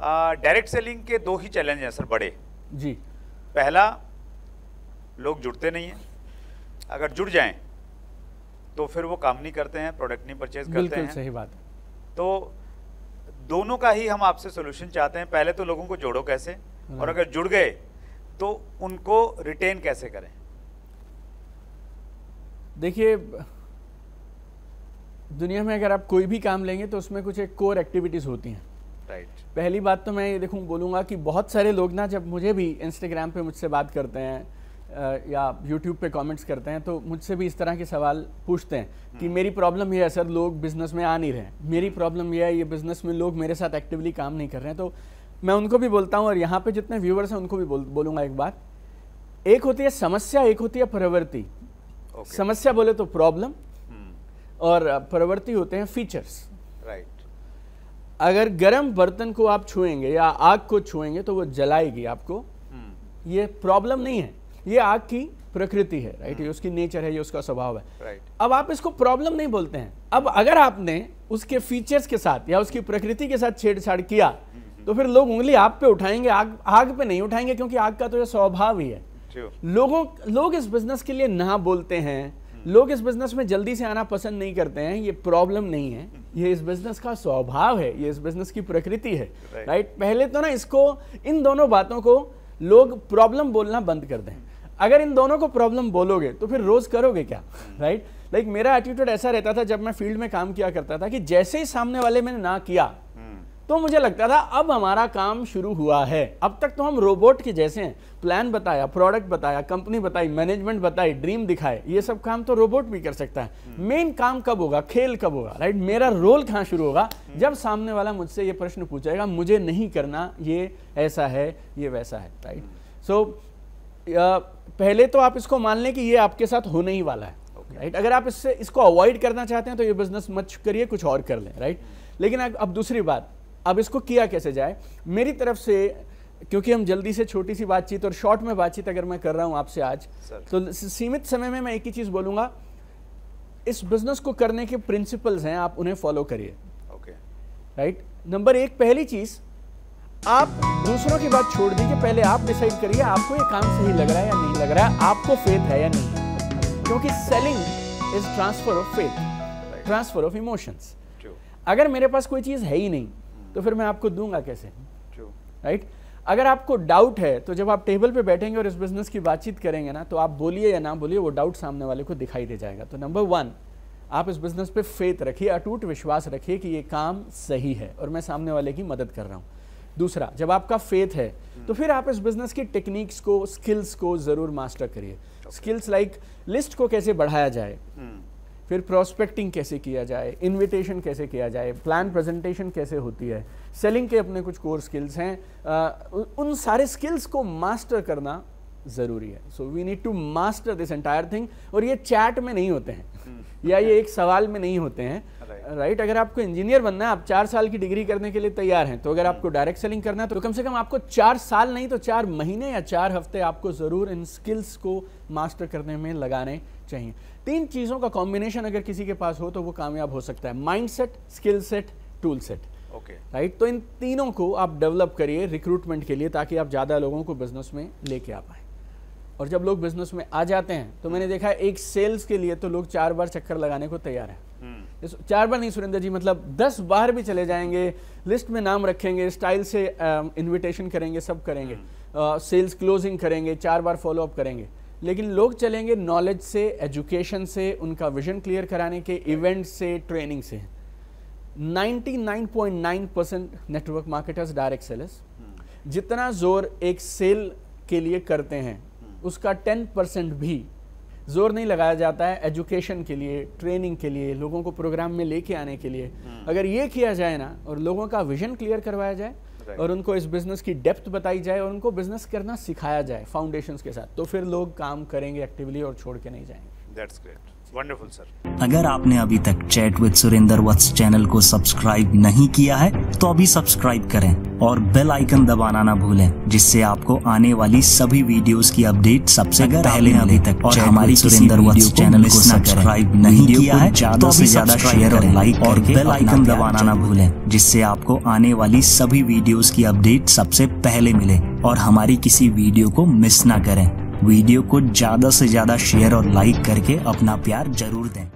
Direct selling के दो ही challenge हैं सर बड़े जी पहला लोग जुड़ते नहीं हैं अगर जुड़ जाएं तो फिर वो काम नहीं करते हैं प्रोडक्ट नहीं परचेज करते हैं सही बात तो दोनों का ही हम आपसे सोल्यूशन चाहते हैं पहले तो लोगों को जोड़ो कैसे हाँ। और अगर जुड़ गए तो उनको रिटेन कैसे करें देखिए दुनिया में अगर आप कोई भी काम लेंगे तो उसमें कुछ एक कोर एक्टिविटीज़ होती हैं राइट right. पहली बात तो मैं ये देखूँ बोलूँगा कि बहुत सारे लोग ना जब मुझे भी इंस्टाग्राम पे मुझसे बात करते हैं या यूट्यूब पे कमेंट्स करते हैं तो मुझसे भी इस तरह के सवाल पूछते हैं कि hmm. मेरी प्रॉब्लम ये है सर लोग बिज़नेस में आ नहीं रहे मेरी प्रॉब्लम ये है ये बिज़नेस में लोग मेरे साथ एक्टिवली काम नहीं कर रहे हैं तो मैं उनको भी बोलता हूँ और यहाँ पर जितने व्यूवर्स हैं उनको भी बोल बोलूँगा एक बात एक होती है समस्या एक होती है प्रवृत्ति okay. समस्या बोले तो प्रॉब्लम hmm. और प्रवृत्ति होते हैं फीचर्स राइट right. अगर गर्म बर्तन को आप छुएंगे या आग को छुएंगे तो वो जलाएगी आपको हम्म। ये प्रॉब्लम नहीं है ये आग की प्रकृति है राइट ये हम्म। उसकी नेचर है ये उसका स्वभाव है अब आप इसको प्रॉब्लम नहीं बोलते हैं अब अगर आपने उसके फीचर्स के साथ या उसकी प्रकृति के साथ छेड़छाड़ किया हम्म। तो फिर लोग उंगली आप पे उठाएंगे आग आग पे नहीं उठाएंगे क्योंकि आग का तो ये स्वभाव ही है लोगों लोग इस बिजनेस के लिए ना बोलते हैं लोग इस बिजनेस में जल्दी से आना पसंद नहीं करते हैं ये प्रॉब्लम नहीं है ये इस बिजनेस का स्वभाव है ये इस बिजनेस की प्रकृति है राइट right. पहले तो ना इसको इन दोनों बातों को लोग प्रॉब्लम बोलना बंद कर दें अगर इन दोनों को प्रॉब्लम बोलोगे तो फिर रोज करोगे क्या राइट right? लाइक like, मेरा एटीट्यूड ऐसा रहता था जब मैं फील्ड में काम किया करता था कि जैसे ही सामने वाले मैंने ना किया तो मुझे लगता था अब हमारा काम शुरू हुआ है अब तक तो हम रोबोट के जैसे हैं प्लान बताया प्रोडक्ट बताया कंपनी बताई मैनेजमेंट बताई ड्रीम दिखाए ये सब काम तो रोबोट भी कर सकता है मेन हम्म। काम कब होगा खेल कब होगा राइट मेरा रोल कहाँ शुरू होगा हम्म। जब सामने वाला मुझसे ये प्रश्न पूछेगा मुझे नहीं करना ये ऐसा है ये वैसा है राइट सो हम्म। so, पहले तो आप इसको मान लें कि ये आपके साथ होने ही वाला है राइट अगर आप इससे इसको अवॉइड करना चाहते हैं तो ये बिजनेस मत करिए कुछ और कर लें राइट लेकिन अब दूसरी बात अब इसको किया कैसे जाए मेरी तरफ से क्योंकि हम जल्दी से छोटी सी बातचीत और शॉर्ट में बातचीत अगर मैं कर रहा हूं आपसे आज तो सीमित समय में मैं एक ही चीज़ बोलूंगा इस बिजनेस को करने के प्रिंसिपल्स हैं आप उन्हें फॉलो करिए ओके राइट नंबर एक पहली चीज़ आप दूसरों की बात छोड़ दीजिए पहले आप डिसाइड करिए आपको ये काम सही लग रहा है या नहीं लग रहा है आपको फेथ है या नहीं क्योंकि selling is transfer of faith transfer of emotions अगर मेरे पास कोई चीज है ही नहीं तो फिर मैं आपको दूंगा कैसे राइट right? अगर आपको डाउट है तो जब आप टेबल पे बैठेंगे और इस बिजनेस की बातचीत करेंगे ना तो आप बोलिए या ना बोलिए वो डाउट सामने वाले को दिखाई दे जाएगा तो नंबर वन आप इस बिजनेस पे फेथ रखिए अटूट विश्वास रखिए कि ये काम सही है और मैं सामने वाले की मदद कर रहा हूँ दूसरा जब आपका फेथ है तो hmm. फिर आप इस बिजनेस की टेक्निक्स को स्किल्स को जरूर मास्टर करिए स्किल्स लाइक लिस्ट को कैसे बढ़ाया जाए hmm. फिर प्रोस्पेक्टिंग कैसे किया जाए इनविटेशन कैसे किया जाए प्लान प्रेजेंटेशन कैसे होती है सेलिंग के अपने कुछ कोर स्किल्स हैं उन सारे स्किल्स को मास्टर करना ज़रूरी है so we need to master this entire thing और ये चैट में नहीं होते हैं हम्म। या ये एक सवाल में नहीं होते हैं राइट अगर आपको इंजीनियर बनना है आप चार साल की डिग्री करने के लिए तैयार हैं तो अगर हम्म। आपको डायरेक्ट सेलिंग करना है तो कम से कम आपको चार साल नहीं तो चार महीने या चार हफ्ते आपको ज़रूर इन स्किल्स को मास्टर करने में लगाने चाहिए तीन चीज़ों का कॉम्बिनेशन अगर किसी के पास हो तो वो कामयाब हो सकता है mind set skill set tool set okay right तो इन तीनों को आप डेवलप करिए रिक्रूटमेंट के लिए ताकि आप ज़्यादा लोगों को बिजनेस में लेके आ पाए और जब लोग बिजनेस में आ जाते हैं तो मैंने देखा एक सेल्स के लिए तो लोग चार बार चक्कर लगाने को तैयार हैं हम्म। चार बार नहीं सुरेंद्र जी मतलब दस बार भी चले जाएंगे लिस्ट में नाम रखेंगे स्टाइल से इनविटेशन करेंगे सब करेंगे सेल्स हम्म। क्लोजिंग करेंगे चार बार फॉलोअप करेंगे लेकिन लोग चलेंगे नॉलेज से एजुकेशन से उनका विजन क्लियर कराने के इवेंट से ट्रेनिंग से 99.9 percent network marketers direct sellers जितना जोर एक सेल के लिए करते हैं hmm. उसका 10 परसेंट भी जोर नहीं लगाया जाता है एजुकेशन के लिए ट्रेनिंग के लिए लोगों को प्रोग्राम में लेके आने के लिए hmm. अगर ये किया जाए ना और लोगों का विजन क्लियर करवाया जाए और उनको इस बिज़नेस की डेप्थ बताई जाए और उनको बिज़नेस करना सिखाया जाए फाउंडेशन के साथ तो फिर लोग काम करेंगे एक्टिवली और छोड़ के नहीं जाएंगे That's great. वंडरफुल सर अगर आपने अभी तक chat with Surendra Vats channel को सब्सक्राइब नहीं किया है तो अभी सब्सक्राइब करें और बेल आइकन दबाना ना भूलें जिससे आपको आने वाली सभी वीडियोस की अपडेट सबसे पहले अभी तक और हमारी सुरेंद्र वत्स चैनल को सब्सक्राइब नहीं किया है तो अभी ज्यादा शेयर और लाइक और बेल आइकन दबाना ना भूलें जिससे आपको आने वाली सभी वीडियो की अपडेट सबसे पहले मिले और हमारी किसी वीडियो को मिस ना करें वीडियो को ज़्यादा से ज़्यादा शेयर और लाइक करके अपना प्यार जरूर दें